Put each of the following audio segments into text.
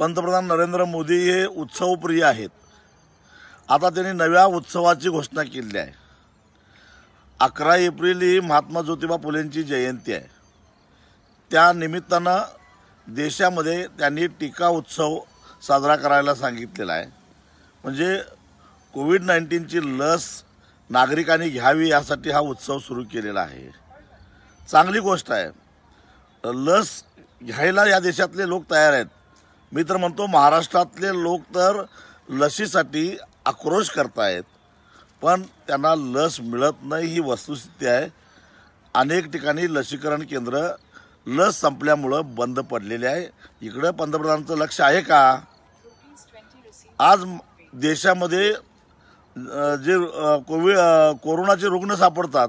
पंतप्रधान नरेंद्र मोदी हे उत्सवप्रिय आहेत आता त्यांनी नव्या उत्सवाची घोषणा केली आहे अकरा एप्रिल ही महात्मा ज्योतिबा फुलेंची जयंती आहे त्या निमित्तानं देशामध्ये त्यांनी टीका उत्सव साजरा करायला सांगितलेला आहे म्हणजे कोविड नाईन्टीनची लस नागरिकांनी घ्यावी यासाठी हा उत्सव सुरू केलेला आहे चांगली गोष्ट आहे लस घ्यायला या देशातले लोक तयार आहेत मी तर म्हणतो महाराष्ट्रातले लोक तर लसीसाठी आक्रोश करतायत पण त्यांना लस मिळत नाही ही वस्तुस्थिती आहे अनेक ठिकाणी लसीकरण केंद्र लस संपल्यामुळं बंद पडलेले आहे इकडं पंतप्रधानांचं लक्ष आहे का आज देशामध्ये जे कोविड कोरोनाचे रुग्ण सापडतात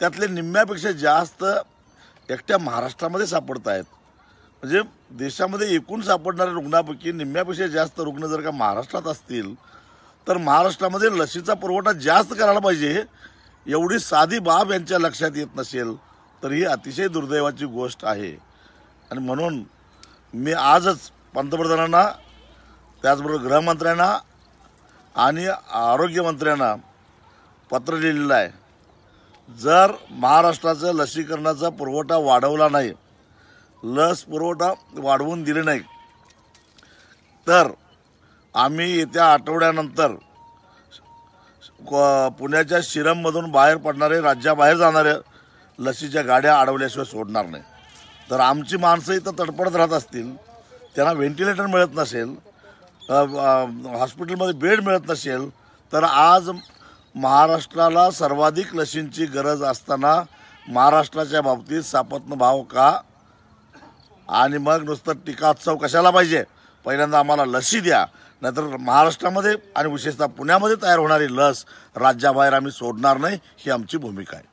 त्यातले निम्म्यापेक्षा जास्त एकट्या महाराष्ट्रामध्ये सापडत आहेत म्हणजे देशामध्ये एकूण सापडणाऱ्या रुग्णापैकी निम्म्यापेक्षा जास्त रुग्ण जर का महाराष्ट्रात असतील तर महाराष्ट्रामध्ये लसीचा पुरवठा जास्त करायला पाहिजे एवढी साधी बाब यांच्या लक्षात येत नसेल तर ही अतिशय दुर्दैवाची गोष्ट आहे आणि म्हणून मी आजच पंतप्रधानांना त्याचबरोबर गृहमंत्र्यांना आणि आरोग्यमंत्र्यांना पत्र लिहिलेलं आहे जर महाराष्ट्राचं लसीकरणाचा पुरवठा वाढवला नाही लस पुरवठा वाढवून दिले नाही तर आम्ही येत्या आठवड्यानंतर पुण्याच्या शिरममधून बाहेर पडणारे राज्याबाहेर जाणाऱ्या लसीच्या गाड्या अडवल्याशिवाय सोडणार नाही तर आमची माणसं इथं तडपडत राहत असतील त्यांना व्हेंटिलेटर मिळत नसेल हॉस्पिटलमध्ये बेड मिळत नसेल तर आज महाराष्ट्राला सर्वाधिक लसींची गरज असताना महाराष्ट्राच्या बाबतीत सापत्न भाव का आणि मग नुसतं उत्सव कशाला पाहिजे पहिल्यांदा आम्हाला लसी द्या नाहीतर महाराष्ट्रामध्ये आणि विशेषतः पुण्यामध्ये तयार होणारी लस राज्याबाहेर आम्ही सोडणार नाही ही आमची भूमिका आहे